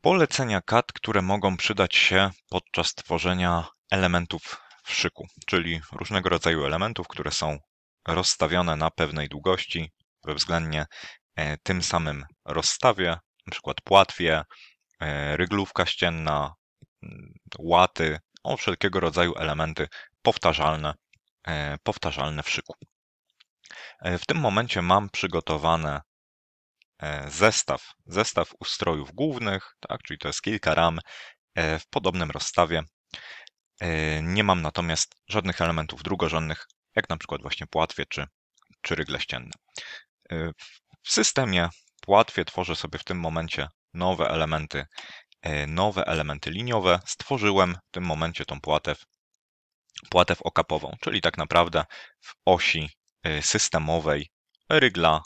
polecenia kat, które mogą przydać się podczas tworzenia elementów w szyku, czyli różnego rodzaju elementów, które są rozstawione na pewnej długości we względnie e, tym samym rozstawie, np. płatwie, e, ryglówka ścienna, mm, łaty, o wszelkiego rodzaju elementy powtarzalne, e, powtarzalne w szyku. W tym momencie mam przygotowane E, zestaw, zestaw ustrojów głównych, tak, czyli to jest kilka ram e, w podobnym rozstawie. E, nie mam natomiast żadnych elementów drugorzędnych, jak na przykład właśnie płatwie czy, czy rygle ścienne. W systemie płatwie tworzę sobie w tym momencie nowe elementy, nowe elementy liniowe. Stworzyłem w tym momencie tą płatew, płatew okapową, czyli tak naprawdę w osi systemowej rygla,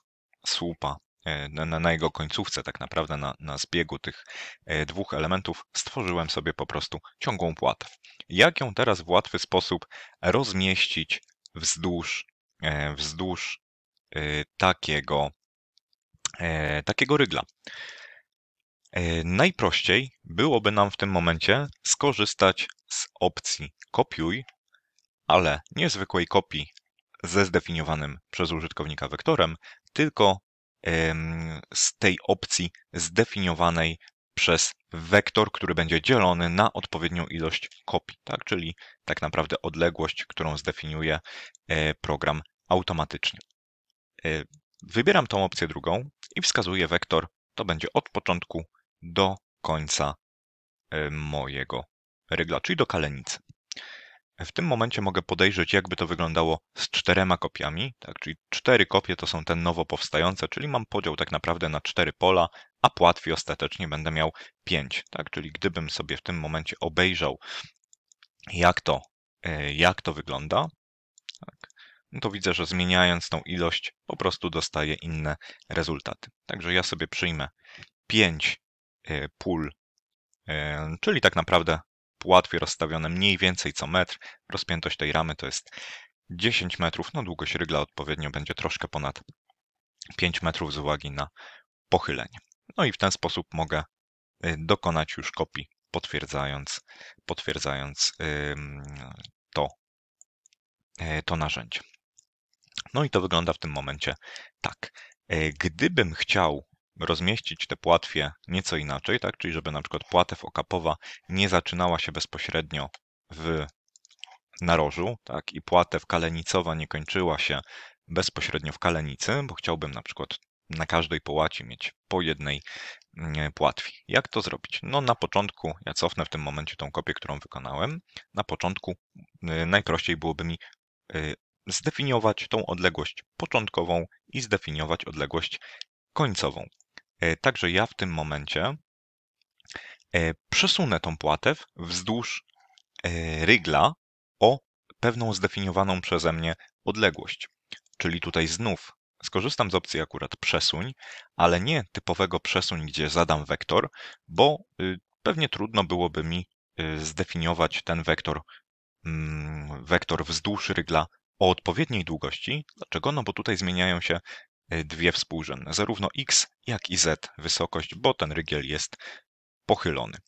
słupa E, na, na, jego końcówce, tak naprawdę na, na zbiegu tych e, dwóch elementów, stworzyłem sobie po prostu ciągłą płatę. Jak ją teraz w łatwy sposób rozmieścić wzdłuż, e, wzdłuż takiego, takiego rygla? Najprościej byłoby nam w tym momencie skorzystać z opcji kopiuj, ale nie zwykłej kopii ze zdefiniowanym przez użytkownika wektorem, tylko z tej opcji zdefiniowanej przez wektor, który będzie dzielony na odpowiednią ilość kopii, tak? czyli tak naprawdę odległość, którą zdefiniuje e, program automatycznie. E, wybieram tą opcję drugą i wskazuję wektor, to będzie od początku do końca e, mojego rygla, czyli do kalenicy. W tym momencie mogę podejrzeć, jakby to wyglądało z czterema kopiami, tak? czyli cztery kopie to są te nowo powstające, czyli mam podział tak naprawdę na cztery pola, a płatwi ostatecznie będę miał pięć. Tak? Czyli gdybym sobie w tym momencie obejrzał, jak to, e, jak to wygląda, tak? no to widzę, że zmieniając tą ilość, po prostu dostaję inne rezultaty. Także ja sobie przyjmę pięć e, pól, e, czyli tak naprawdę łatwiej rozstawione mniej więcej co metr. Rozpiętość tej ramy to jest 10 metrów, no długość rygla odpowiednio będzie troszkę ponad 5 metrów z uwagi na pochylenie. No i w ten sposób mogę y, dokonać już kopii, potwierdzając, potwierdzając to, y, to narzędzie. No i to wygląda w tym momencie tak. Y, gdybym chciał rozmieścić te płatwie nieco inaczej, tak? czyli żeby na przykład płatew okapowa nie zaczynała się bezpośrednio w narożu tak? i płatew kalenicowa nie kończyła się bezpośrednio w kalenicy, bo chciałbym na przykład na każdej połaci mieć po jednej mm, płatwi. Jak to zrobić? No na początku, ja cofnę w tym momencie tą kopię, którą wykonałem, na początku y, najprościej byłoby mi y, zdefiniować tą odległość początkową i zdefiniować odległość końcową. E, także ja w tym momencie e, przesunę tą płatew wzdłuż e, rygla o pewną zdefiniowaną przeze mnie odległość. Czyli tutaj znów skorzystam z opcji akurat przesuń, ale nie typowego przesuń, gdzie zadam wektor, bo y, pewnie trudno byłoby mi y, zdefiniować ten wektor, mm, wektor wzdłuż rygla o odpowiedniej długości. Dlaczego? No bo tutaj zmieniają się Y, dwie współrzędne, zarówno x, jak i z wysokość, bo ten rygiel jest pochylony.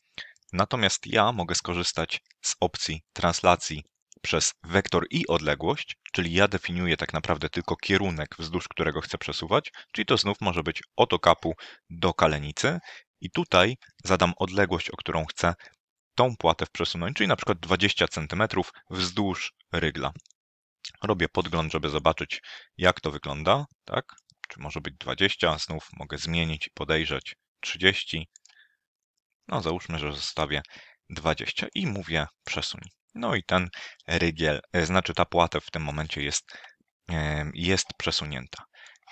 Natomiast ja mogę skorzystać z opcji translacji przez wektor i odległość, czyli ja definiuję tak naprawdę tylko kierunek, wzdłuż którego chcę przesuwać, czyli to znów może być od okapu do kalenicy i tutaj zadam odległość, o którą chcę tą płatę przesunąć, czyli na przykład 20 cm wzdłuż rygla. Robię podgląd, żeby zobaczyć, jak to wygląda. Tak? czy może być 20 snów, mogę zmienić i podejrzeć 30. No załóżmy, że zostawię 20 i mówię przesuń. No i ten rygiel, e, znaczy ta płata w tym momencie jest, e, jest przesunięta.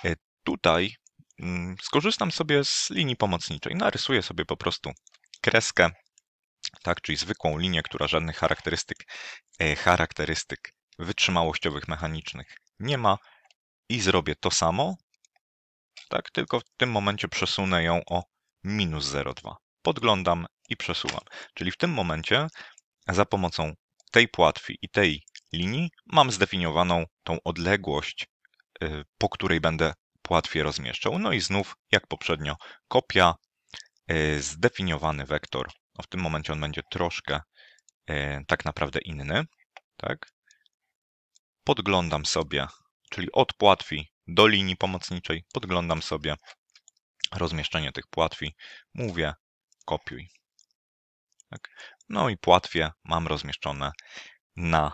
E, tutaj mm, skorzystam sobie z linii pomocniczej. Narysuję sobie po prostu kreskę, tak, czyli zwykłą linię, która żadnych charakterystyk, charakterystyk wytrzymałościowych, mechanicznych nie ma i zrobię to samo, tak? Tylko w tym momencie przesunę ją o minus 0,2. Podglądam i przesuwam. Czyli w tym momencie za pomocą tej płatwi i tej linii mam zdefiniowaną tą odległość, y, po której będę płatwie rozmieszczał. No i znów, jak poprzednio, kopia, y, zdefiniowany wektor. No w tym momencie on będzie troszkę y, tak naprawdę inny. Tak? Podglądam sobie, czyli od płatwi do linii pomocniczej, podglądam sobie rozmieszczenie tych płatwi, mówię kopiuj. Tak. No i płatwie mam rozmieszczone na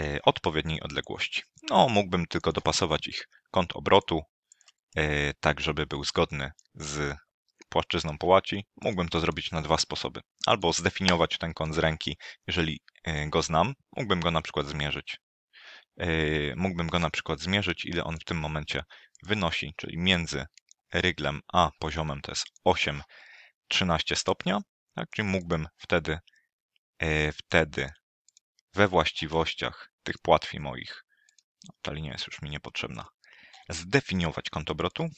y, odpowiedniej odległości. No, mógłbym tylko dopasować ich kąt obrotu, y, tak żeby był zgodny z płaszczyzną połaci. Mógłbym to zrobić na dwa sposoby. Albo zdefiniować ten kąt z ręki, jeżeli y, go znam. Mógłbym go na przykład zmierzyć Y, mógłbym go na przykład zmierzyć, ile on w tym momencie wynosi, czyli między ryglem a poziomem to jest 8-13 stopnia, tak? czyli mógłbym wtedy, y, wtedy we właściwościach tych płatwi moich, no, ta linia jest już mi niepotrzebna, zdefiniować kąt obrotu.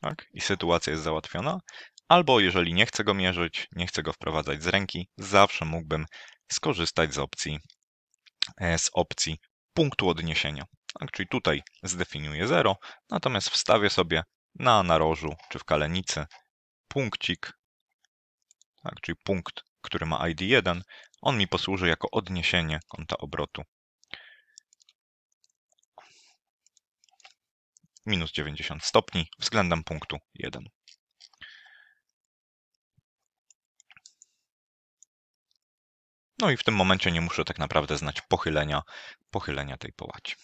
Tak? I sytuacja jest załatwiona albo jeżeli nie chcę go mierzyć, nie chcę go wprowadzać z ręki, zawsze mógłbym skorzystać z opcji, e, z opcji punktu odniesienia. Tak, czyli tutaj zdefiniuję 0, natomiast wstawię sobie na narożu czy w kalenicy punkcik, tak, czyli punkt, który ma ID 1, on mi posłuży jako odniesienie kąta obrotu. Minus 90 stopni względem punktu 1. No i w tym momencie nie muszę tak naprawdę znać pochylenia, pochylenia tej połaci.